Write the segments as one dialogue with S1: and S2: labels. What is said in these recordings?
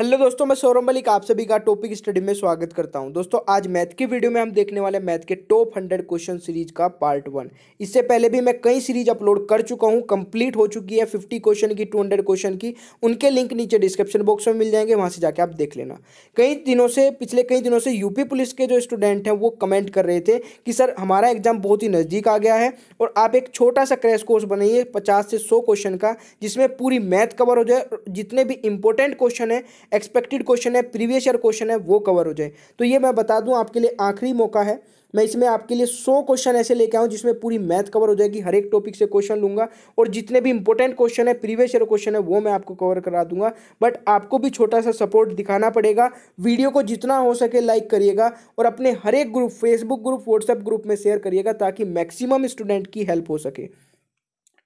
S1: hello दोस्तों मैं सौरभ मलिक आप सभी का टॉपिक स्टडी में स्वागत करता हूं दोस्तों आज मैथ की वीडियो में हम देखने वाले मैथ के टॉप हंड्रेड क्वेश्चन सीरीज का पार्ट वन इससे पहले भी मैं कई सीरीज अपलोड कर चुका हूं कंप्लीट हो चुकी है फिफ्टी क्वेश्चन की टू हंड्रेड क्वेश्चन की उनके लिंक नीचे डिस्क्रिप्शन बॉक्स में मिल जाएंगे वहाँ से जाकर आप देख लेना कई दिनों से पिछले कई दिनों से यूपी पुलिस के जो स्टूडेंट हैं वो कमेंट कर रहे थे कि सर हमारा एग्जाम बहुत ही नज़दीक आ गया है और आप एक छोटा सा क्रैश कोर्स बनाइए पचास से सौ क्वेश्चन का जिसमें पूरी मैथ कवर हो जाए जितने भी इंपॉर्टेंट क्वेश्चन है एक्सपेक्टेड क्वेश्चन है प्रीवियस ईयर क्वेश्चन है वो कवर हो जाए तो ये मैं बता दूं आपके लिए आखिरी मौका है मैं इसमें आपके लिए सौ क्वेश्चन ऐसे लेके आऊँ जिसमें पूरी मैथ कवर हो जाएगी हर एक टॉपिक से क्वेश्चन लूँगा और जितने भी इंपॉर्टेंट क्वेश्चन है प्रीवियस ईयर क्वेश्चन है वो मैं आपको कवर करा दूंगा बट आपको भी छोटा सा सपोर्ट दिखाना पड़ेगा वीडियो को जितना हो सके लाइक करिएगा और अपने हर एक group Facebook group WhatsApp group में शेयर करिएगा ताकि मैक्सिमम स्टूडेंट की हेल्प हो सके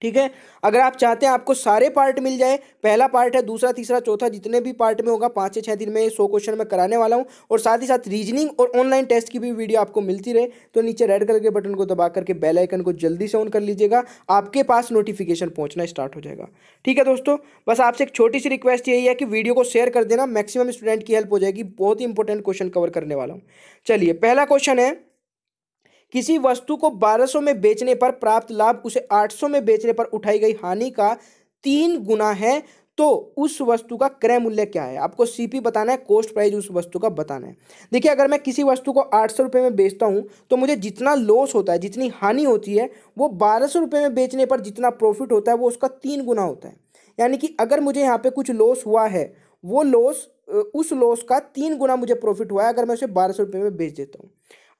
S1: ठीक है अगर आप चाहते हैं आपको सारे पार्ट मिल जाए पहला पार्ट है दूसरा तीसरा चौथा जितने भी पार्ट में होगा पाँच से छः दिन में ये सौ क्वेश्चन मैं कराने वाला हूँ और साथ ही साथ रीजनिंग और ऑनलाइन टेस्ट की भी वीडियो आपको मिलती रहे तो नीचे रेड कलर के बटन को दबा करके बेल आइकन को जल्दी से ऑन कर लीजिएगा आपके पास नोटिफिकेशन पहुँचना स्टार्ट हो जाएगा ठीक है दोस्तों बस आपसे एक छोटी सी रिक्वेस्ट यही है कि वीडियो को शेयर कर देना मैक्सिमम स्टूडेंट की हेल्प हो जाएगी बहुत ही इंपॉर्टेंट क्वेश्चन कवर करने वाला हूँ चलिए पहला क्वेश्चन है किसी वस्तु को 1200 में बेचने पर प्राप्त लाभ उसे 800 में बेचने पर उठाई गई हानि का तीन गुना है तो उस वस्तु का क्रय मूल्य क्या है आपको सीपी बताना है कोस्ट प्राइस उस वस्तु का बताना है देखिए अगर मैं किसी वस्तु को आठ सौ रुपये में बेचता हूँ तो मुझे जितना लॉस होता है जितनी हानि होती है वो बारह सौ रुपये में बेचने पर जितना प्रॉफिट होता है वो उसका तीन गुना होता है यानी कि अगर मुझे यहाँ पे कुछ लॉस हुआ है वो लॉस उस लॉस का तीन गुना मुझे प्रॉफिट हुआ है अगर मैं उसे बारह सौ रुपये में बेच देता हूँ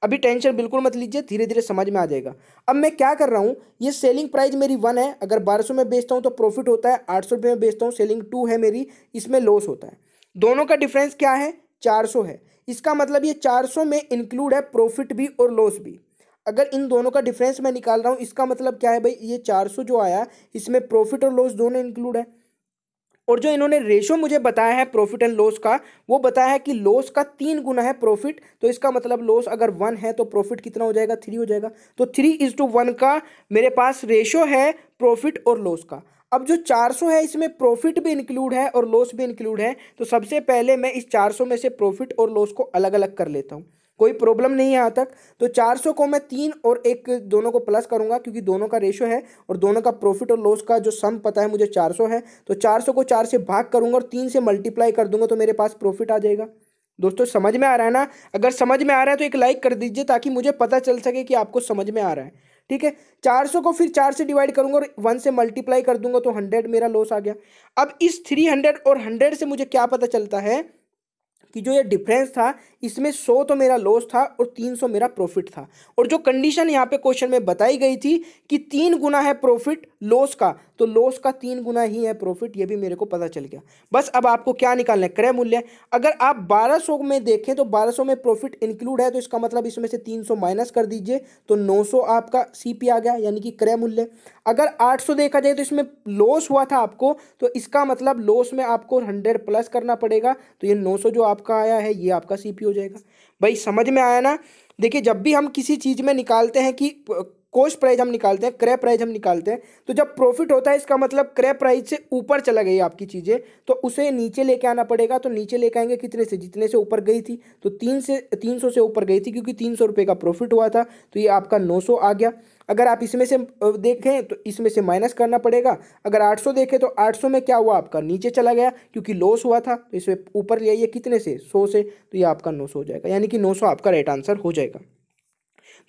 S1: अभी टेंशन बिल्कुल मत लीजिए धीरे धीरे समझ में आ जाएगा अब मैं क्या कर रहा हूँ ये सेलिंग प्राइस मेरी वन है अगर बारह सौ में बेचता हूँ तो प्रॉफिट होता है आठ सौ रुपये में बेचता हूँ सेलिंग टू है मेरी इसमें लॉस होता है दोनों का डिफरेंस क्या है चार है इसका मतलब ये चार में इंक्लूड है प्रॉफिट भी और लॉस भी अगर इन दोनों का डिफरेंस मैं निकाल रहा हूँ इसका मतलब क्या है भाई ये सौ जो आया इसमें प्रॉफिट और लॉस दोनों इंक्लूड है और जो इन्होंने रेशो मुझे बताया है प्रॉफिट एंड लॉस का वो बताया है कि लॉस का तीन गुना है प्रॉफिट तो इसका मतलब लॉस अगर वन है तो प्रॉफिट कितना हो जाएगा थ्री हो जाएगा तो थ्री इज टू वन का मेरे पास रेशो है प्रॉफिट और लॉस का अब जो 400 है इसमें प्रॉफिट भी इंक्लूड है और लॉस भी इंक्लूड है तो सबसे पहले मैं इस 400 में से प्रॉफिट और लॉस को अलग अलग कर लेता हूँ कोई प्रॉब्लम नहीं है यहाँ तक तो 400 को मैं तीन और एक दोनों को प्लस करूँगा क्योंकि दोनों का रेशो है और दोनों का प्रॉफिट और लॉस का जो सम पता है मुझे 400 है तो 400 को चार से भाग करूंगा और तीन से मल्टीप्लाई कर दूंगा तो मेरे पास प्रॉफिट आ जाएगा दोस्तों समझ में आ रहा है ना अगर समझ में आ रहा है तो एक लाइक कर दीजिए ताकि मुझे पता चल सके कि आपको समझ में आ रहा है ठीक है 400 को फिर चार से डिवाइड करूंगा और वन से मल्टीप्लाई कर दूंगा तो हंड्रेड मेरा लॉस आ गया अब इस थ्री हंड्रेड और हंड्रेड से मुझे क्या पता चलता है कि जो ये डिफरेंस था इसमें सौ तो मेरा लॉस था और तीन सौ मेरा प्रॉफिट था और जो कंडीशन यहाँ पे क्वेश्चन में बताई गई थी कि तीन गुना है प्रॉफिट लॉस का तो लॉस का तीन गुना ही है प्रॉफिट ये भी मेरे को पता चल गया बस अब आपको क्या निकालना है क्रय मूल्य अगर आप 1200 में देखें तो 1200 में प्रॉफिट इंक्लूड है तो इसका मतलब इसमें से 300 माइनस कर दीजिए तो 900 आपका सीपी आ गया यानी कि क्रय मूल्य अगर 800 देखा जाए तो इसमें लॉस हुआ था आपको तो इसका मतलब लॉस में आपको हंड्रेड प्लस करना पड़ेगा तो ये सौ जो आपका आया है ये आपका पी हो जाएगा भाई समझ में आया ना देखिए जब भी हम किसी चीज़ में निकालते हैं कि कोस्ट प्राइस हम निकालते हैं क्रय प्राइस हम निकालते हैं तो जब प्रॉफिट होता है इसका मतलब क्रय प्राइस से ऊपर चला गई आपकी चीज़ें तो उसे नीचे लेके आना पड़ेगा तो नीचे लेके आएंगे कितने से जितने से ऊपर गई थी तो तीन से तीन सौ से ऊपर गई थी क्योंकि तीन सौ रुपये का प्रॉफिट हुआ था तो ये आपका नौ सौ आ गया अगर आप इसमें से देखें तो इसमें से माइनस करना पड़ेगा अगर आठ सौ देखें तो आठ सौ में क्या हुआ आपका नीचे चला गया क्योंकि लॉस हुआ था तो इसमें ऊपर ले आइए कितने से सौ से तो ये आपका नौ सौ हो जाएगा यानी कि नौ सौ आपका राइट आंसर हो जाएगा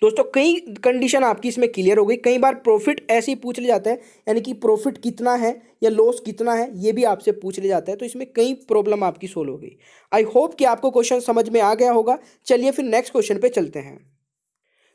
S1: दोस्तों कई कंडीशन आपकी इसमें क्लियर हो गई कई बार प्रॉफिट ऐसे ही पूछ लिया जाता है यानी कि प्रॉफिट कितना है या लॉस कितना है ये भी आपसे पूछ लिया जाता है तो इसमें कई प्रॉब्लम आपकी सोल्व हो गई आई होप कि आपको क्वेश्चन समझ में आ गया होगा चलिए फिर नेक्स्ट क्वेश्चन पे चलते हैं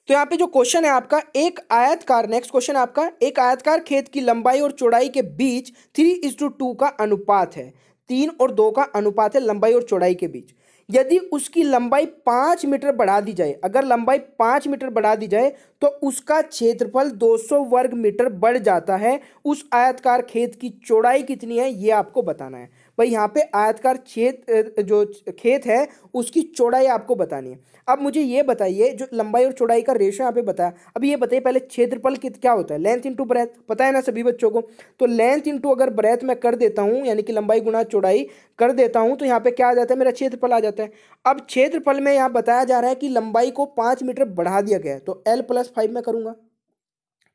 S1: तो यहाँ पे जो क्वेश्चन है आपका एक आयतकार नेक्स्ट क्वेश्चन आपका एक आयतकार खेत की लंबाई और चौड़ाई के बीच three is to two two अनुपात है तीन और दो का अनुपात है लंबाई और चौड़ाई के बीच यदि उसकी लंबाई पाँच मीटर बढ़ा दी जाए अगर लंबाई पाँच मीटर बढ़ा दी जाए तो उसका क्षेत्रफल 200 वर्ग मीटर बढ़ जाता है उस आयतकार खेत की चौड़ाई कितनी है ये आपको बताना है भाई यहाँ पे आयतकार छेद जो खेत है उसकी चौड़ाई आपको बतानी है अब मुझे ये बताइए जो लंबाई और चौड़ाई का रेशो यहाँ पे बताया अब ये बताइए पहले क्षेत्रफल क्या होता है लेंथ इंटू ब्रेथ पता है ना सभी बच्चों को तो लेंथ इंटू अगर ब्रेथ मैं कर देता हूँ यानी कि लंबाई गुणा चौड़ाई कर देता हूँ तो यहाँ पे क्या आ जाता है मेरा क्षेत्रफल आ जाता है अब क्षेत्रफल में यहाँ बताया जा रहा है कि लंबाई को पाँच मीटर बढ़ा दिया गया है तो एल प्लस फाइव मैं करूँगा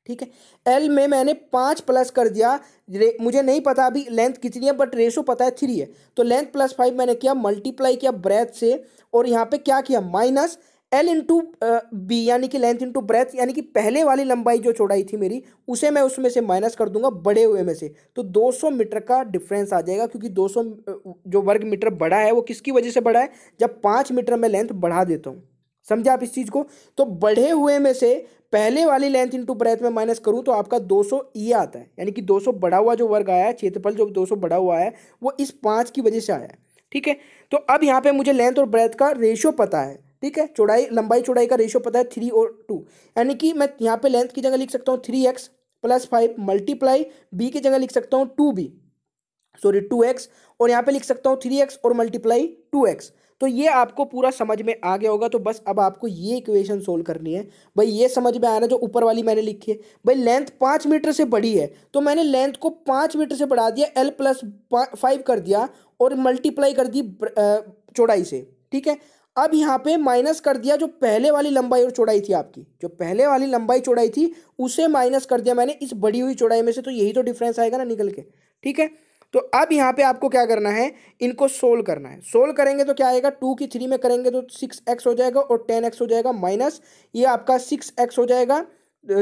S1: ठीक है एल में मैंने पाँच प्लस कर दिया मुझे नहीं पता अभी लेंथ कितनी है बट रेशो पता है थ्री है तो लेंथ प्लस फाइव मैंने किया मल्टीप्लाई किया ब्रेथ से और यहाँ पे क्या किया माइनस एल इंटू बी यानी कि लेंथ इंटू ब्रेथ यानी कि पहले वाली लंबाई जो चौड़ाई थी मेरी उसे मैं उसमें से माइनस कर दूंगा बड़े हुए में से तो 200 मीटर का डिफरेंस आ जाएगा क्योंकि 200 जो वर्ग मीटर बड़ा है वो किसकी वजह से बड़ा है जब पाँच मीटर में लेंथ बढ़ा देता हूँ समझे आप इस चीज़ को तो बढ़े हुए में से पहले वाली लेंथ इंटू ब्रेथ में माइनस करूँ तो आपका 200 ई e आता है यानी कि 200 बढ़ा हुआ जो वर्ग आया है क्षेत्रफल जो 200 बढ़ा हुआ है वो इस पाँच की वजह से आया है ठीक है तो अब यहाँ पे मुझे लेंथ और ब्रेथ का रेशियो पता है ठीक है चौड़ाई लंबाई चौड़ाई का रेशियो पता है थ्री और टू यानी कि मैं यहाँ पे लेंथ की जगह लिख सकता हूँ three X plus five multiply B की जगह लिख सकता हूँ two B sorry two X और यहाँ पे लिख सकता हूँ थ्री एक्स और मल्टीप्लाई टू एक्स तो ये आपको पूरा समझ में आ गया होगा तो बस अब आपको ये इक्वेशन सोल्व करनी है भाई ये समझ में आना जो ऊपर वाली मैंने लिखी है भाई लेंथ पाँच मीटर से बड़ी है तो मैंने लेंथ को पाँच मीटर से बढ़ा दिया एल प्लस फाइव कर दिया और मल्टीप्लाई कर दी चौड़ाई से ठीक है अब यहाँ पे माइनस कर दिया जो पहले वाली लंबाई और चौड़ाई थी आपकी जो पहले वाली लंबाई चौड़ाई थी उसे माइनस कर दिया मैंने इस बड़ी हुई चौड़ाई में से तो यही तो डिफरेंस आएगा ना निकल के ठीक है तो अब यहाँ पे आपको क्या करना है इनको सोल्व करना है सोल्व करेंगे तो क्या आएगा टू की थ्री में करेंगे तो सिक्स एक्स हो जाएगा और टेन एक्स हो जाएगा माइनस ये आपका सिक्स एक्स हो जाएगा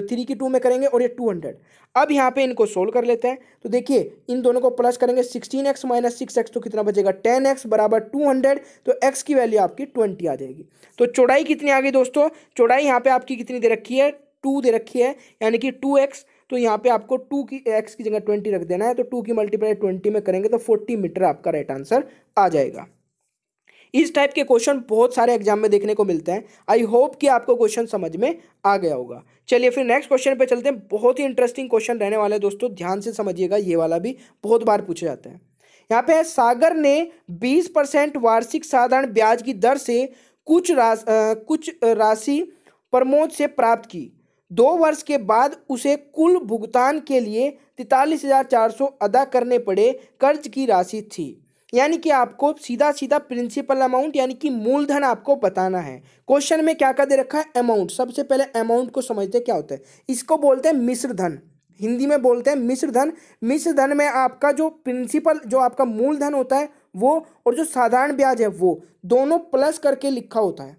S1: थ्री की टू में करेंगे और ये टू हंड्रेड अब यहाँ पे इनको सोल्व कर लेते हैं तो देखिए इन दोनों को प्लस करेंगे sixteen X minus six X तो कितना बचेगा टेन एक्स बराबर टू हंड्रेड तो एक्स की वैल्यू आपकी ट्वेंटी आ जाएगी तो चौड़ाई कितनी आ गई दोस्तों चौड़ाई यहाँ पे आपकी कितनी दे रखी है टू दे रखी है यानी कि टू एक्स तो यहाँ पे आपको टू की एक्स की जगह ट्वेंटी रख देना है तो टू की मल्टीप्लाई ट्वेंटी में करेंगे तो फोर्टी मीटर आपका राइट आंसर आ जाएगा इस टाइप के क्वेश्चन बहुत सारे एग्जाम में देखने को मिलते हैं आई होप कि आपको क्वेश्चन समझ में आ गया होगा चलिए फिर नेक्स्ट क्वेश्चन पे चलते हैं बहुत ही इंटरेस्टिंग क्वेश्चन रहने वाले दोस्तों ध्यान से समझिएगा ये वाला भी बहुत बार पूछे जाते हैं यहाँ पे है सागर ने 20 परसेंट वार्षिक साधारण ब्याज की दर से कुछ राश, आ, कुछ राशि प्रमोद से प्राप्त की दो वर्ष के बाद उसे कुल भुगतान के लिए तैतालीस हज़ार चार सौ अदा करने पड़े कर्ज की राशि थी यानी कि आपको सीधा सीधा प्रिंसिपल अमाउंट यानी कि मूलधन आपको बताना है क्वेश्चन में क्या क्या दे रखा है अमाउंट सबसे पहले अमाउंट को समझते क्या होता है इसको बोलते हैं मिश्र धन हिंदी में बोलते हैं मिश्र धन मिश्र धन में आपका जो प्रिंसिपल जो आपका मूलधन होता है वो और जो साधारण ब्याज है वो दोनों प्लस करके लिखा होता है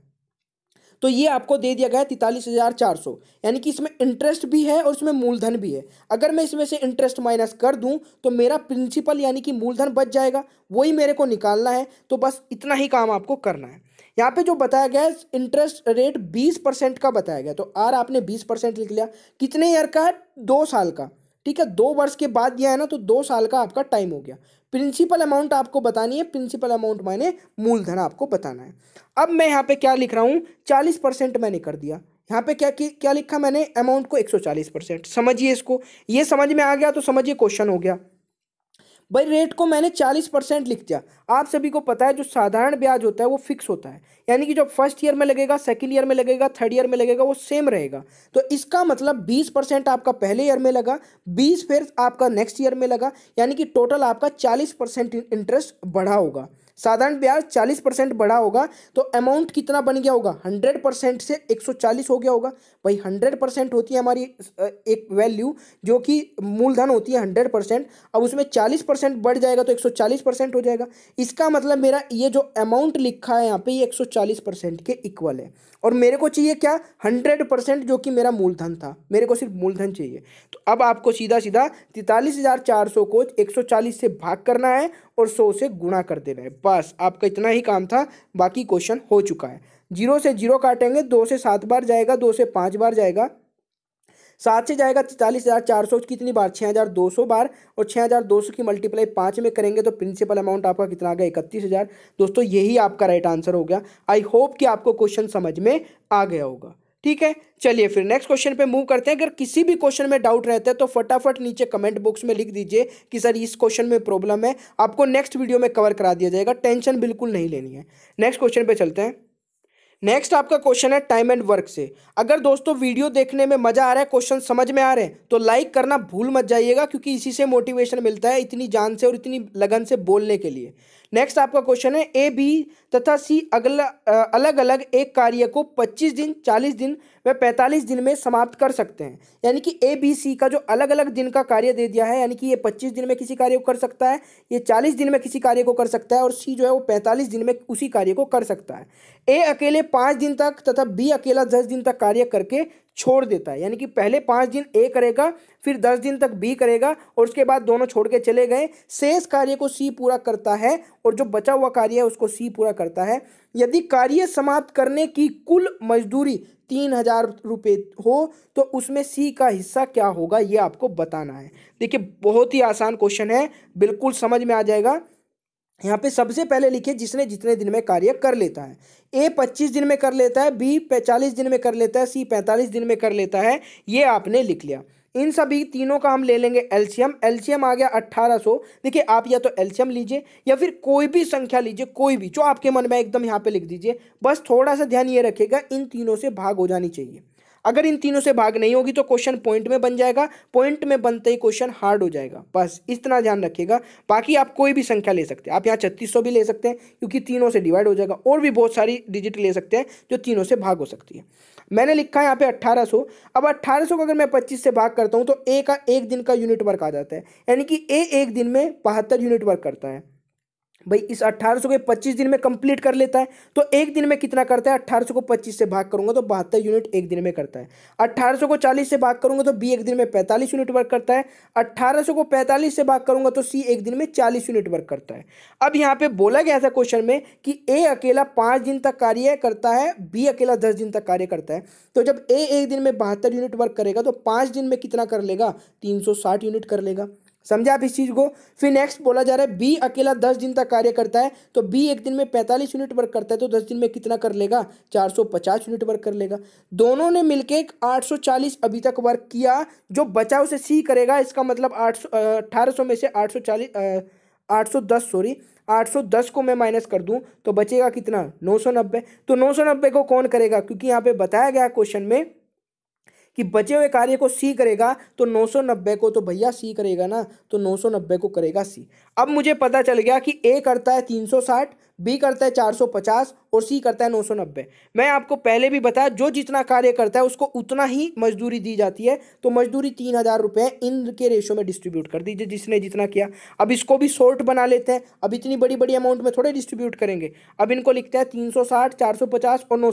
S1: तो ये आपको दे दिया गया है तैतालीस हज़ार चार सौ यानी कि इसमें इंटरेस्ट भी है और इसमें मूलधन भी है अगर मैं इसमें से इंटरेस्ट माइनस कर दूँ तो मेरा प्रिंसिपल यानी कि मूलधन बच जाएगा वही मेरे को निकालना है तो बस इतना ही काम आपको करना है यहाँ पे जो बताया गया है इंटरेस्ट रेट बीस परसेंट का बताया गया तो आर आपने बीस परसेंट लिख लिया कितने ईयर का है दो साल का ठीक है दो वर्ष के बाद दिया है ना तो दो साल का आपका टाइम हो गया प्रिंसिपल अमाउंट आपको बतानी है प्रिंसिपल अमाउंट मैंने मूलधन आपको बताना है अब मैं यहाँ पे क्या लिख रहा हूँ चालीस परसेंट मैंने कर दिया यहाँ पे क्या क्या लिखा मैंने अमाउंट को एक सौ चालीस परसेंट समझिए इसको ये समझ में आ गया तो समझिए क्वेश्चन हो गया भाई रेट को मैंने चालीस परसेंट लिख दिया आप सभी को पता है जो साधारण ब्याज होता है वो फिक्स होता है यानी कि जो फर्स्ट ईयर में लगेगा सेकेंड ईयर में लगेगा थर्ड ईयर में लगेगा वो सेम रहेगा तो इसका मतलब बीस परसेंट आपका पहले ईयर में लगा बीस फिर आपका नेक्स्ट ईयर में लगा यानी कि टोटल आपका चालीस परसेंट इंटरेस्ट बढ़ा होगा साधारण ब्याज चालीस परसेंट बढ़ा होगा तो अमाउंट कितना बन गया होगा हंड्रेड परसेंट से एक सौ चालीस हो गया होगा भाई हंड्रेड परसेंट होती है हमारी एक वैल्यू जो कि मूलधन होती है हंड्रेड परसेंट अब उसमें चालीस परसेंट बढ़ जाएगा तो एक सौ चालीस परसेंट हो जाएगा इसका मतलब मेरा ये जो अमाउंट लिखा है यहाँ पे ये एक सौ चालीस परसेंट के इक्वल है और मेरे को चाहिए क्या हंड्रेड परसेंट जो कि मेरा मूलधन था मेरे को सिर्फ मूलधन चाहिए तो अब आपको सीधा सीधा तैंतालीस हज़ार चार सौ को एक सौ चालीस से भाग करना है और सौ से गुणा कर देना है बस आपका इतना ही काम था बाकी क्वेश्चन हो चुका है जीरो से जीरो काटेंगे दो से सात बार जाएगा दो से पाँच बार जाएगा सात से जाएगा चालीस हज़ार चार सौ कितनी बार छः हज़ार दो सौ बार और छः हज़ार दो सौ की मल्टीप्लाई पाँच में करेंगे तो प्रिंसिपल अमाउंट आपका कितना आ गया इकतीस हज़ार दोस्तों यही आपका राइट आंसर हो गया आई होप कि आपको क्वेश्चन समझ में आ गया होगा ठीक है चलिए फिर नेक्स्ट क्वेश्चन पे मूव करते हैं अगर किसी भी क्वेश्चन में डाउट रहता है तो फटाफट नीचे कमेंट बॉक्स में लिख दीजिए कि सर इस क्वेश्चन में प्रॉब्लम है आपको नेक्स्ट वीडियो में कवर करा दिया जाएगा टेंशन बिल्कुल नहीं लेनी है नेक्स्ट क्वेश्चन पे चलते हैं नेक्स्ट आपका क्वेश्चन है टाइम एंड वर्क से अगर दोस्तों वीडियो देखने में मजा आ रहा है क्वेश्चन समझ में आ रहे हैं तो लाइक करना भूल मत जाइएगा क्योंकि इसी से मोटिवेशन मिलता है इतनी जान से और इतनी लगन से बोलने के लिए नेक्स्ट आपका क्वेश्चन है ए बी तथा सी अगला अलग अलग एक कार्य को 25 दिन 40 दिन व 45 दिन में समाप्त कर सकते हैं यानी कि ए बी सी का जो अलग अलग दिन का कार्य दे दिया है यानी कि ये 25 दिन में किसी कार्य को कर सकता है ये 40 दिन में किसी कार्य को कर सकता है और सी जो है वो 45 दिन में उसी कार्य को कर सकता है ए अकेले पाँच दिन तक तथा बी अकेला दस दिन तक कार्य करके छोड़ देता है यानी कि पहले पाँच दिन ए करेगा फिर दस दिन तक बी करेगा और उसके बाद दोनों छोड़ के चले गए शेष कार्य को सी पूरा करता है और जो बचा हुआ कार्य है उसको सी पूरा करता है यदि कार्य समाप्त करने की कुल मजदूरी तीन हजार रुपये हो तो उसमें सी का हिस्सा क्या होगा ये आपको बताना है देखिए बहुत ही आसान क्वेश्चन है बिल्कुल समझ में आ जाएगा यहाँ पे सबसे पहले लिखे जिसने जितने दिन में कार्य कर लेता है ए पच्चीस दिन में कर लेता है बी पैंतालीस दिन में कर लेता है सी पैंतालीस दिन में कर लेता है ये आपने लिख लिया इन सभी तीनों का हम ले लेंगे एल्शियम एल्शियम आ गया 1800 देखिए आप या तो एल्शियम लीजिए या फिर कोई भी संख्या लीजिए कोई भी जो आपके मन में एकदम यहाँ पे लिख दीजिए बस थोड़ा सा ध्यान ये रखिएगा इन तीनों से भाग हो जानी चाहिए अगर इन तीनों से भाग नहीं होगी तो क्वेश्चन पॉइंट में बन जाएगा पॉइंट में बनते ही क्वेश्चन हार्ड हो जाएगा बस इतना ध्यान रखिएगा बाकी आप कोई भी संख्या ले सकते हैं आप यहाँ छत्तीस भी ले सकते हैं क्योंकि तीनों से डिवाइड हो जाएगा और भी बहुत सारी डिजिट ले सकते हैं जो तीनों से भाग हो सकती है मैंने लिखा है यहाँ पे 1800 अब 1800 को अगर मैं 25 से भाग करता हूँ तो ए का एक दिन का यूनिट वर्क आ जाता है यानी कि ए एक दिन में बहत्तर यूनिट वर्क करता है भाई इस 1800 के 25 दिन में कंप्लीट कर लेता है तो एक दिन में कितना करता है 1800 को 25 से भाग करूंगा तो बहत्तर यूनिट एक दिन में करता है 1800 को 40 से भाग करूंगा तो बी एक दिन में 45 यूनिट वर्क करता है 1800 को 45 से भाग करूंगा तो सी एक दिन में 40 यूनिट वर्क करता है अब यहाँ पे बोला गया था क्वेश्चन में कि ए अकेला पाँच दिन तक कार्य करता है बी अकेला दस दिन तक कार्य करता है तो जब ए एक दिन में बहत्तर यूनिट वर्क करेगा तो पाँच दिन में कितना कर लेगा तीन यूनिट कर लेगा समझा आप इस चीज़ को फिर नेक्स्ट बोला जा रहा है बी अकेला दस दिन तक कार्य करता है तो बी एक दिन में पैंतालीस यूनिट वर्क करता है तो दस दिन में कितना कर लेगा चार सौ पचास यूनिट वर्क कर लेगा दोनों ने मिलकर आठ सौ चालीस अभी तक वर्क किया जो बचा उसे सी करेगा इसका मतलब आठ सौ अठारह सौ में से आठ सौ चालीस आठ सौ दस सॉरी आठ सौ दस को मैं माइनस कर दूं तो बचेगा कितना नौ सौ नब्बे तो नौ सौ नब्बे को कौन करेगा क्योंकि यहाँ पे बताया गया क्वेश्चन में कि बचे हुए कार्य को सी करेगा तो 990 को तो भैया सी करेगा ना तो 990 को करेगा सी अब मुझे पता चल गया कि ए करता है 360 बी करता है 450 और सी करता है 990 मैं आपको पहले भी बताया जो जितना कार्य करता है उसको उतना ही मजदूरी दी जाती है तो मजदूरी तीन हज़ार रुपये इनके रेशो में डिस्ट्रीब्यूट कर दीजिए जिसने जितना किया अब इसको भी शॉर्ट बना लेते हैं अब इतनी बड़ी बड़ी अमाउंट में थोड़े डिस्ट्रीब्यूट करेंगे अब इनको लिखता है तीन सौ और नौ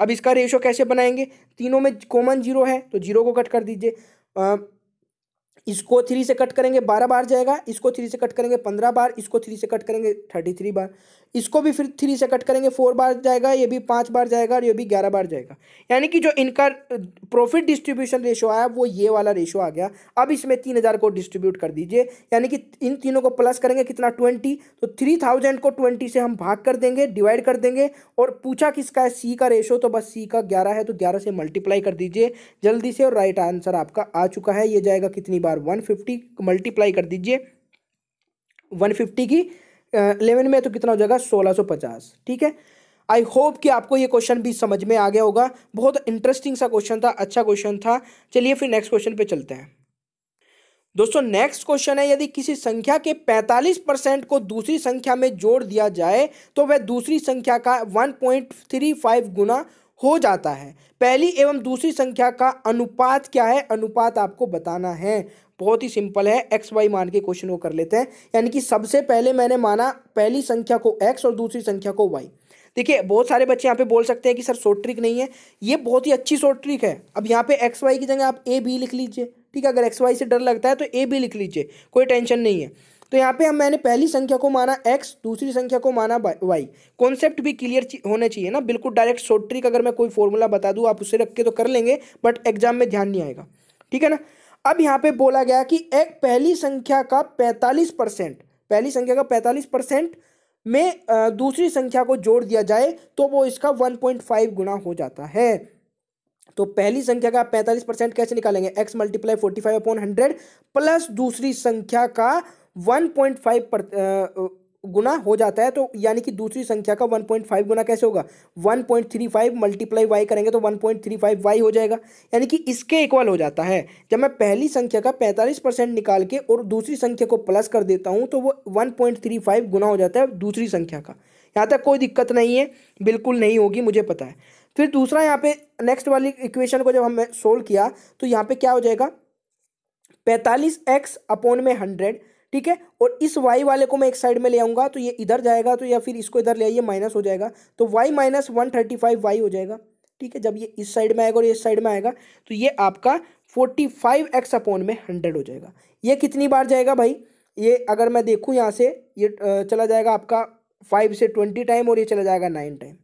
S1: अब इसका रेशो कैसे बनाएंगे तीनों में कॉमन जीरो है तो जीरो को कट कर दीजिए इसको थ्री से कट करेंगे बारह बार जाएगा इसको थ्री से कट करेंगे पंद्रह बार इसको थ्री से कट करेंगे थर्टी थ्री बार इसको भी फिर थ्री से कट करेंगे फोर बार जाएगा ये भी पाँच बार जाएगा और ये भी ग्यारह बार जाएगा यानी कि जो इनका प्रॉफिट डिस्ट्रीब्यूशन रेशो आया वो ये वाला रेशो आ गया अब इसमें तीन हज़ार को डिस्ट्रीब्यूट कर दीजिए यानी कि इन तीनों को प्लस करेंगे कितना ट्वेंटी तो थ्री थाउजेंड को ट्वेंटी से हम भाग कर देंगे डिवाइड कर देंगे और पूछा किसका है सी का रेशो तो बस सी का ग्यारह है तो ग्यारह से मल्टीप्लाई कर दीजिए जल्दी से और राइट आंसर आपका आ चुका है ये जाएगा कितनी बार वन फिफ्टी मल्टीप्लाई कर दीजिए वन फिफ्टी की इलेवन में तो कितना हो जाएगा सोलह सौ पचास ठीक है आई होप कि आपको ये क्वेश्चन भी समझ में आ गया होगा बहुत इंटरेस्टिंग सा क्वेश्चन था अच्छा क्वेश्चन था चलिए फिर नेक्स्ट क्वेश्चन पे चलते हैं दोस्तों नेक्स्ट क्वेश्चन है यदि किसी संख्या के 45 परसेंट को दूसरी संख्या में जोड़ दिया जाए तो वह दूसरी संख्या का 1.35 गुना हो जाता है पहली एवं दूसरी संख्या का अनुपात क्या है अनुपात आपको बताना है बहुत ही सिंपल है एक्स वाई मान के क्वेश्चन को कर लेते हैं यानी कि सबसे पहले मैंने माना पहली संख्या को एक्स और दूसरी संख्या को वाई देखिए बहुत सारे बच्चे यहाँ पे बोल सकते हैं कि सर शॉर्ट ट्रिक नहीं है ये बहुत ही अच्छी शॉर्ट ट्रिक है अब यहाँ पे एक्स वाई की जगह आप ए बी लिख लीजिए ठीक है अगर एक्स वाई से डर लगता है तो ए बी लिख लीजिए कोई टेंशन नहीं है तो यहाँ पे हम मैंने पहली संख्या को माना एक्स दूसरी संख्या को माना वाई कॉन्सेप्ट भी क्लियर होना चाहिए ना बिल्कुल डायरेक्ट शॉर्ट ट्रिक अगर मैं कोई फॉर्मूला बता दूँ आप उसे रख के तो कर लेंगे बट एग्जाम में ध्यान नहीं आएगा ठीक है ना अब यहाँ पे बोला गया कि एक पहली संख्या का पैंतालीस परसेंट पहली संख्या का पैंतालीस परसेंट में दूसरी संख्या को जोड़ दिया जाए तो वो इसका वन पॉइंट फाइव गुना हो जाता है तो पहली संख्या का पैंतालीस परसेंट कैसे निकालेंगे X multiply forty five upon hundred plus दूसरी संख्या का वन पॉइंट फाइव पर गुना हो जाता है तो यानी कि दूसरी संख्या का 1.5 गुना कैसे होगा 1.35 point three five multiply Y करेंगे तो 1.35 वाई हो जाएगा यानी कि इसके इक्वल हो जाता है जब मैं पहली संख्या का 45 परसेंट निकाल के और दूसरी संख्या को प्लस कर देता हूँ तो वो 1.35 गुना हो जाता है दूसरी संख्या का यहाँ तक कोई दिक्कत नहीं है बिल्कुल नहीं होगी मुझे पता है फिर दूसरा यहाँ पे नेक्स्ट वाली इक्वेशन को जब हमने सोल्व किया तो यहाँ पे क्या हो जाएगा पैंतालीस एक्स अपोन में हंड्रेड ठीक है और इस वाई वाले को मैं एक साइड में ले आऊँगा तो ये इधर जाएगा तो या फिर इसको इधर ले आइए माइनस हो जाएगा तो Y minus one thirty five Y हो जाएगा ठीक है जब ये इस साइड में आएगा और इस साइड में आएगा तो ये आपका फोर्टी फाइव एक्स अपॉन में हंड्रेड हो जाएगा ये कितनी बार जाएगा भाई ये अगर मैं देखूँ यहाँ से ये चला जाएगा आपका फाइव से ट्वेंटी टाइम और ये चला जाएगा नाइन टाइम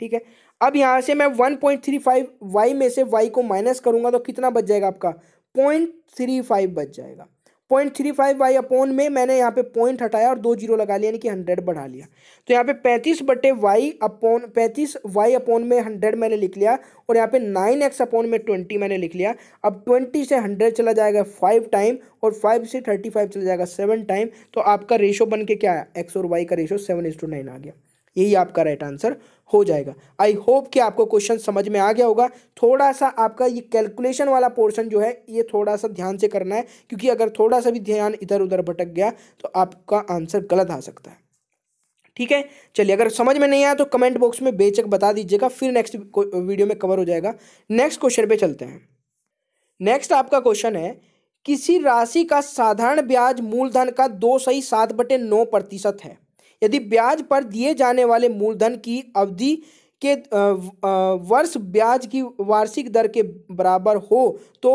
S1: ठीक है अब यहाँ से मैं one point three five Y में से वाई को माइनस करूँगा तो कितना बच जाएगा आपका पॉइंट थ्री फाइव बच जाएगा point three five Y upon में मैंने यहाँ पे पॉइंट हटाया और दो जीरो लगा लिया यानी कि हंड्रेड बढ़ा लिया तो यहाँ पे पैंतीस बटे वाई अपॉन पैंतीस वाई अपॉन में हंड्रेड मैंने लिख लिया और यहाँ पे नाइन एक्स अपॉन में ट्वेंटी मैंने लिख लिया अब ट्वेंटी से हंड्रेड चला जाएगा फाइव टाइम और फाइव से थर्टी फाइव चला जाएगा सेवन टाइम तो आपका रेशो बन के क्या आया एक्स और वाई का ratio seven is to nine आ गया यही आपका राइट आंसर हो जाएगा आई होप कि आपको क्वेश्चन समझ में आ गया होगा थोड़ा सा आपका ये कैलकुलेशन वाला पोर्शन जो है ये थोड़ा सा ध्यान से करना है क्योंकि अगर थोड़ा सा भी ध्यान इधर उधर भटक गया तो आपका आंसर गलत आ सकता है ठीक है चलिए अगर समझ में नहीं आया तो कमेंट बॉक्स में बेचक बता दीजिएगा फिर नेक्स्ट वीडियो में कवर हो जाएगा नेक्स्ट क्वेश्चन पे चलते हैं नेक्स्ट आपका क्वेश्चन है किसी राशि का साधारण ब्याज मूलधन का दो सही सात बटे नौ प्रतिशत है यदि ब्याज पर दिए जाने वाले मूलधन की अवधि के वर्ष ब्याज की वार्षिक दर के बराबर हो तो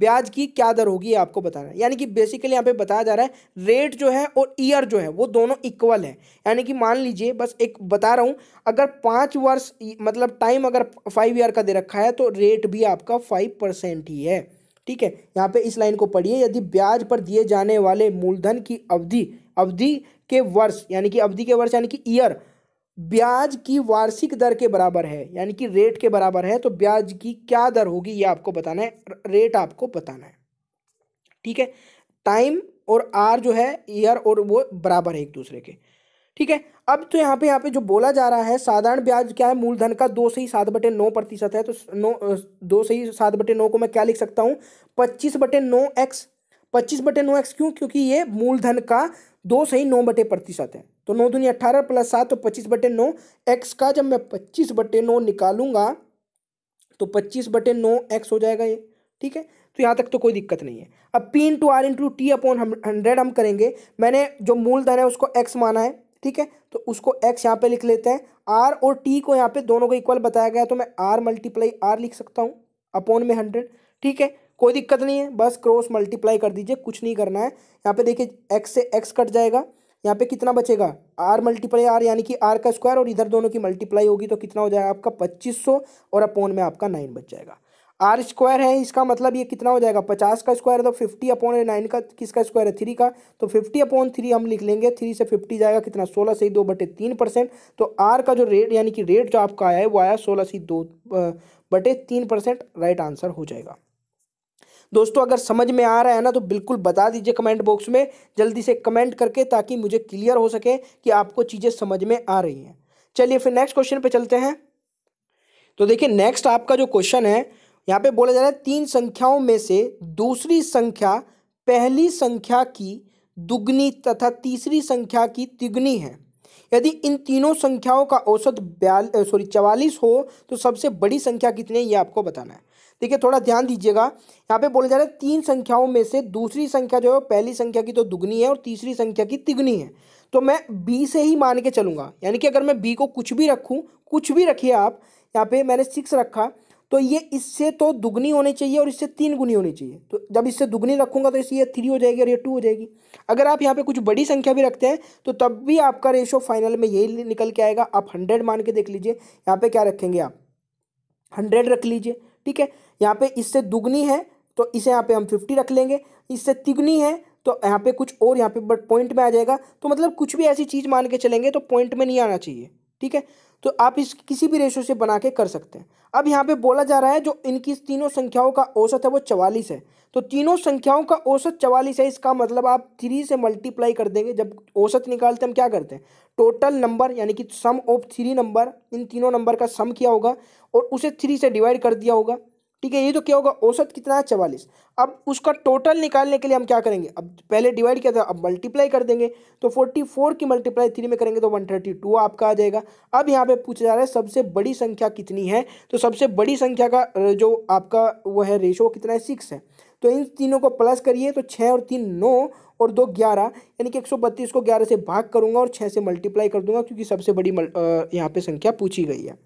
S1: ब्याज की क्या दर होगी आपको बताना है यानी कि बेसिकली यहाँ पे बताया जा रहा है रेट जो है और ईयर जो है वो दोनों इक्वल है यानी कि मान लीजिए बस एक बता रहा हूँ अगर पाँच वर्ष मतलब टाइम अगर फाइव ईयर का दे रखा है तो रेट भी आपका फाइव परसेंट ही है ठीक है यहाँ पे इस लाइन को पढ़िए यदि ब्याज पर दिए जाने वाले मूलधन की अवधि अवधि के वर्ष यानी कि अवधि के वर्ष यानी कि ईयर ब्याज की वार्षिक दर के बराबर है यानी कि रेट के बराबर है तो ब्याज की क्या दर होगी ये आपको बताना है रेट आपको बताना है ठीक है टाइम और आर जो है ईयर और वो बराबर है एक दूसरे के ठीक है अब तो यहाँ पे यहाँ पे जो बोला जा रहा है साधारण ब्याज क्या है मूलधन का दो से ही सात बटे नौ प्रतिशत है तो नौ दो से ही सात बटे नौ को मैं क्या लिख सकता हूँ पच्चीस बटे नौ एक्स पच्चीस बटे नौ एक्स क्यों क्योंकि ये मूलधन का दो सही नौ बटे प्रतिशत है तो नौ दुनिया अट्ठारह प्लस सात तो पच्चीस बटे नौ एक्स का जब मैं पच्चीस बटे नौ निकालूंगा तो पच्चीस बटे नौ एक्स हो जाएगा ये ठीक है तो यहाँ तक तो कोई दिक्कत नहीं है अब P into R into T upon hundred हम करेंगे मैंने जो मूलधन है उसको एक्स माना है ठीक है तो उसको एक्स यहाँ पे लिख लेते हैं आर और टी को यहाँ पे दोनों को इक्वल बताया गया तो मैं आर मल्टीप्लाई आर लिख सकता हूँ अपॉन में हंड्रेड ठीक है कोई दिक्कत नहीं है बस क्रॉस मल्टीप्लाई कर दीजिए कुछ नहीं करना है यहाँ पे देखिए एक्स से एक्स कट जाएगा यहाँ पे कितना बचेगा आर मल्टीप्लाई आर यानी कि आर का स्क्वायर और इधर दोनों की मल्टीप्लाई होगी तो कितना हो जाएगा आपका पच्चीस सौ और अपोन में आपका नाइन बच जाएगा आर स्क्वायर है इसका मतलब ये कितना हो जाएगा पचास का स्क्वायर है तो फिफ्टी अपोन है नाइन का किसका स्क्वायर है थ्री का तो फिफ्टी अपॉन थ्री हम लिख लेंगे थ्री से फिफ्टी जाएगा कितना सोलह से ही दो बटे तीन परसेंट तो आर का जो रेट यानी कि रेट जो आपका आया है वो आया सोलह से दो बटे तीन परसेंट राइट आंसर हो जाएगा दोस्तों अगर समझ में आ रहा है ना तो बिल्कुल बता दीजिए कमेंट बॉक्स में जल्दी से कमेंट करके ताकि मुझे क्लियर हो सके कि आपको चीज़ें समझ में आ रही हैं चलिए फिर नेक्स्ट क्वेश्चन पर चलते हैं तो देखिए नेक्स्ट आपका जो क्वेश्चन है यहाँ पे बोला जा रहा है तीन संख्याओं में से दूसरी संख्या पहली संख्या की दुगनी तथा तीसरी संख्या की तिगनी है यदि इन तीनों संख्याओं का औसत बयाल सॉरी चवालीस हो तो सबसे बड़ी संख्या कितनी है ये आपको बताना है देखिए थोड़ा ध्यान दीजिएगा यहाँ पे बोला जा रहा है तीन संख्याओं में से दूसरी संख्या जो है पहली संख्या की तो दुगनी है और तीसरी संख्या की तिगनी है तो मैं बी से ही मान के चलूँगा यानी कि अगर मैं बी को कुछ भी रखूँ कुछ भी रखिए आप यहाँ पर मैंने सिक्स रखा तो ये इससे तो दुगनी होनी चाहिए और इससे तीन गुनी होनी चाहिए तो जब इससे दुगनी रखूंगा तो इससे ये थ्री हो जाएगी और ये टू हो जाएगी अगर आप यहाँ पे कुछ बड़ी संख्या भी रखते हैं तो तब भी आपका रेशो फाइनल में यही निकल के आएगा आप हंड्रेड मान के देख लीजिए यहाँ पे क्या रखेंगे आप हंड्रेड रख लीजिए ठीक है यहाँ पे इससे दुगनी है तो इसे यहाँ पे हम फिफ्टी रख लेंगे इससे तिगनी है तो यहाँ पे कुछ और यहाँ पे बट पॉइंट में आ जाएगा तो मतलब कुछ भी ऐसी चीज़ मान के चलेंगे तो पॉइंट में नहीं आना चाहिए ठीक है तो आप इस किसी भी रेशो से बना के कर सकते हैं अब यहाँ पे बोला जा रहा है जो इनकी तीनों संख्याओं का औसत है वो चवालीस है तो तीनों संख्याओं का औसत चवालीस है इसका मतलब आप थ्री से मल्टीप्लाई कर देंगे जब औसत निकालते हम क्या करते हैं टोटल नंबर यानी कि सम ऑफ थ्री नंबर इन तीनों नंबर का सम किया होगा और उसे थ्री से डिवाइड कर दिया होगा ठीक है ये तो क्या होगा औसत कितना है चवालीस अब उसका टोटल निकालने के लिए हम क्या करेंगे अब पहले डिवाइड किया था अब मल्टीप्लाई कर देंगे तो फोर्टी फोर की मल्टीप्लाई थ्री में करेंगे तो वन थर्टी टू आपका आ जाएगा अब यहाँ पे पूछा जा रहा है सबसे बड़ी संख्या कितनी है तो सबसे बड़ी संख्या का जो आपका वो है रेशो कितना है सिक्स है तो इन तीनों को प्लस करिए तो छः और तीन नौ और दो ग्यारह यानी कि एक सौ बत्तीस को ग्यारह से भाग करूँगा और छः से मल्टीप्लाई कर दूंगा क्योंकि सबसे बड़ी यहाँ पर संख्या पूछी गई है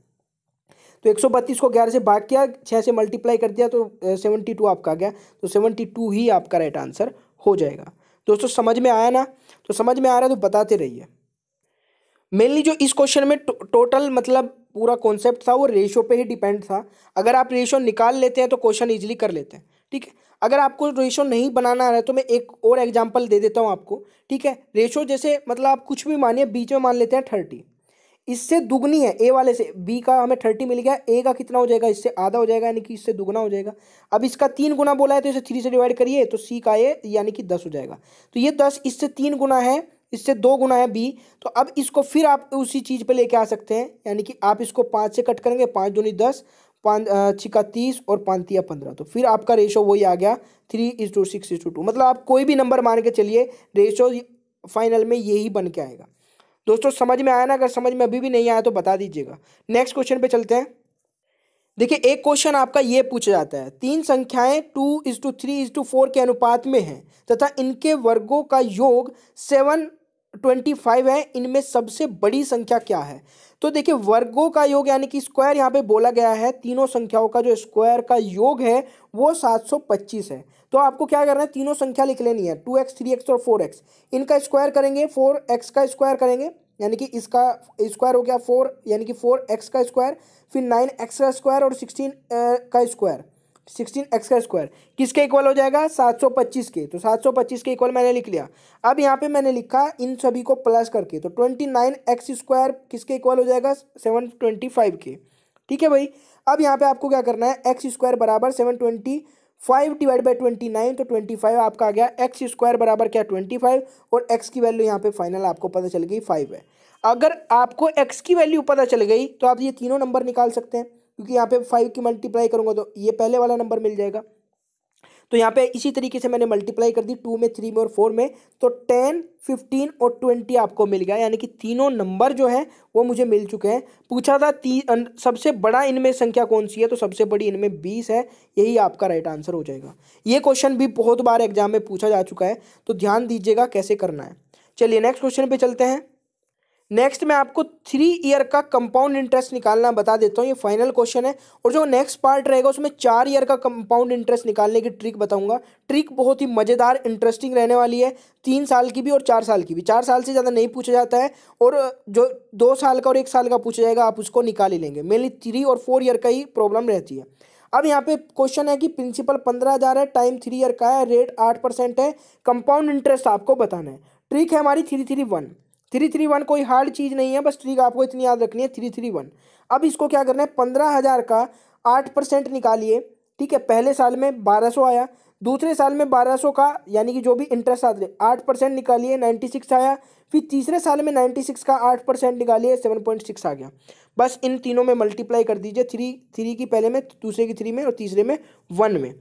S1: तो एक सौ बत्तीस को ग्यारह से भाग किया छः से मल्टीप्लाई कर दिया तो सेवेंटी टू आपका आ गया तो सेवेंटी टू ही आपका राइट आंसर हो जाएगा दोस्तों समझ में आया ना तो समझ में आ रहा है तो बताते रहिए मेनली जो इस क्वेश्चन में टो, टोटल मतलब पूरा कॉन्सेप्ट था वो रेशियो पे ही डिपेंड था अगर आप रेशियो निकाल लेते हैं तो क्वेश्चन इजीली कर लेते हैं ठीक है अगर आपको रेशो नहीं बनाना आ रहा है तो मैं एक और एग्जाम्पल दे देता हूँ आपको ठीक है रेशो जैसे मतलब आप कुछ भी मानिए बीच में मान लेते हैं थर्टी इससे दुगनी है ए वाले से बी का हमें थर्टी मिल गया ए का कितना हो जाएगा इससे आधा हो जाएगा यानी कि इससे दुगना हो जाएगा अब इसका तीन गुना बोला है तो इसे थ्री से डिवाइड करिए तो सी का ए यानी कि दस हो जाएगा तो ये दस इससे तीन गुना है इससे दो गुना है बी तो अब इसको फिर आप उसी चीज़ पर लेके आ सकते हैं यानी कि आप इसको पाँच से कट करेंगे पाँच दूनी दस पाँच छिका तीस और पाँतिया पंद्रह तो फिर आपका रेशो वही आ गया three is to six is to two मतलब आप कोई भी नंबर मान के चलिए रेशो फाइनल में यही बन के आएगा दोस्तों समझ में आया ना अगर समझ में अभी भी नहीं आया तो बता दीजिएगा नेक्स्ट क्वेश्चन पे चलते हैं देखिए एक क्वेश्चन आपका ये पूछा जाता है तीन संख्याएं two is to three is to four के अनुपात में हैं तथा इनके वर्गों का योग सेवन ट्वेंटी फाइव है इनमें सबसे बड़ी संख्या क्या है तो देखिए वर्गों का योग यानी कि स्क्वायर यहाँ पे बोला गया है तीनों संख्याओं का जो स्क्वायर का योग है वो सात सौ पच्चीस है तो आपको क्या करना है तीनों संख्या लिख लेनी है टू एक्स थ्री एक्स और फोर एक्स इनका स्क्वायर करेंगे फोर एक्स का स्क्वायर करेंगे यानी कि इसका स्क्वायर हो गया फोर यानी कि फोर एक्स का स्क्वायर फिर नाइन एक्स का स्क्वायर और सिक्सटीन का स्क्वायर सिक्सटीन एक्स का स्क्वायर किसके इक्वल हो जाएगा सात सौ पच्चीस के तो सात सौ पच्चीस के इक्वल मैंने लिख लिया अब यहाँ पे मैंने लिखा इन सभी को प्लस करके तो ट्वेंटी नाइन एक्स स्क्वायर किसके इक्वल हो जाएगा सेवन ट्वेंटी फाइव के ठीक है भाई अब यहाँ पे आपको क्या करना है एक्स स्क्वायर बराबर seven twenty five divide by twenty nine तो ट्वेंटी फाइव आपका आ गया एक्स स्क्वायर बराबर क्या ट्वेंटी फाइव और एक्स की वैल्यू यहाँ पे फाइनल आपको पता चल गई फाइव है अगर आपको एक्स की वैल्यू पता चल गई तो आप ये तीनों नंबर निकाल सकते हैं क्योंकि यहाँ पे फाइव की मल्टीप्लाई करूँगा तो ये पहले वाला नंबर मिल जाएगा तो यहाँ पे इसी तरीके से मैंने मल्टीप्लाई कर दी टू में थ्री में और फोर में तो टेन फिफ्टीन और ट्वेंटी आपको मिल गया यानी कि तीनों नंबर जो है वो मुझे मिल चुके हैं पूछा था ती सबसे बड़ा इनमें संख्या कौन सी है तो सबसे बड़ी इनमें बीस है यही आपका राइट आंसर हो जाएगा ये क्वेश्चन भी बहुत बार एग्जाम में पूछा जा चुका है तो ध्यान दीजिएगा कैसे करना है चलिए नेक्स्ट क्वेश्चन पर चलते हैं नेक्स्ट मैं आपको थ्री ईयर का कंपाउंड इंटरेस्ट निकालना बता देता हूँ ये फाइनल क्वेश्चन है और जो नेक्स्ट पार्ट रहेगा उसमें चार ईयर का कंपाउंड इंटरेस्ट निकालने की ट्रिक बताऊंगा ट्रिक बहुत ही मज़ेदार इंटरेस्टिंग रहने वाली है तीन साल की भी और चार साल की भी चार साल से ज़्यादा नहीं पूछा जाता है और जो दो साल का और एक साल का पूछा जाएगा आप उसको निकाल ही लेंगे मेनली थ्री और फोर ईयर का ही प्रॉब्लम रहती है अब यहाँ पे क्वेश्चन है कि प्रिंसिपल पंद्रह हज़ार है टाइम थ्री ईयर का है रेट आठ परसेंट है कंपाउंड इंटरेस्ट आपको बताना है ट्रिक है हमारी three three one three three one कोई हार्ड चीज़ नहीं है बस ट्रिक आपको इतनी याद रखनी है थ्री थ्री वन अब इसको क्या करना है पंद्रह हज़ार का आठ परसेंट निकालिए ठीक है पहले साल में बारह सौ आया दूसरे साल में बारह सौ का यानी कि जो भी इंटरेस्ट आते आठ परसेंट निकालिए नाइन्टी सिक्स आया फिर तीसरे साल में नाइन्टी सिक्स का आठ परसेंट निकालिए सेवन पॉइंट सिक्स आ गया बस इन तीनों में मल्टीप्लाई कर दीजिए थ्री थ्री की पहले में दूसरे की थ्री में और तीसरे में वन में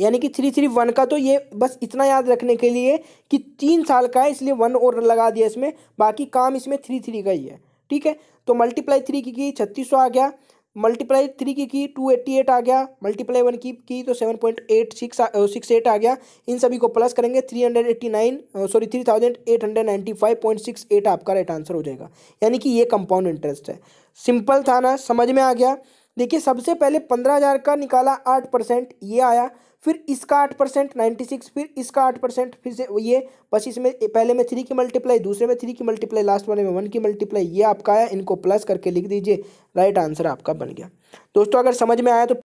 S1: यानी कि थ्री थ्री वन का तो ये बस इतना याद रखने के लिए कि तीन साल का है इसलिए वन और लगा दिया इसमें बाकी काम इसमें थ्री थ्री का ही है ठीक है तो मल्टीप्लाई थ्री की की छत्तीस सौ आ गया मल्टीप्लाई थ्री की की टू एट्टी एट आ गया मल्टीप्लाई वन की की तो seven point eight six six eight आ गया इन सभी को प्लस करेंगे three hundred eighty nine sorry three thousand eight hundred ninety five point six eight आपका राइट आंसर हो जाएगा यानी कि ये कंपाउंड इंटरेस्ट है सिंपल था ना समझ में आ गया देखिए सबसे पहले पंद्रह हज़ार का निकाला आठ परसेंट ये आया फिर इसका आठ परसेंट नाइन्टी सिक्स फिर इसका आठ परसेंट फिर से ये बस इसमें पहले में थ्री की मल्टीप्लाई दूसरे में थ्री की मल्टीप्लाई लास्ट वाले में वन की मल्टीप्लाई ये आपका आया इनको प्लस करके लिख दीजिए राइट आंसर आपका बन गया दोस्तों अगर समझ में आया तो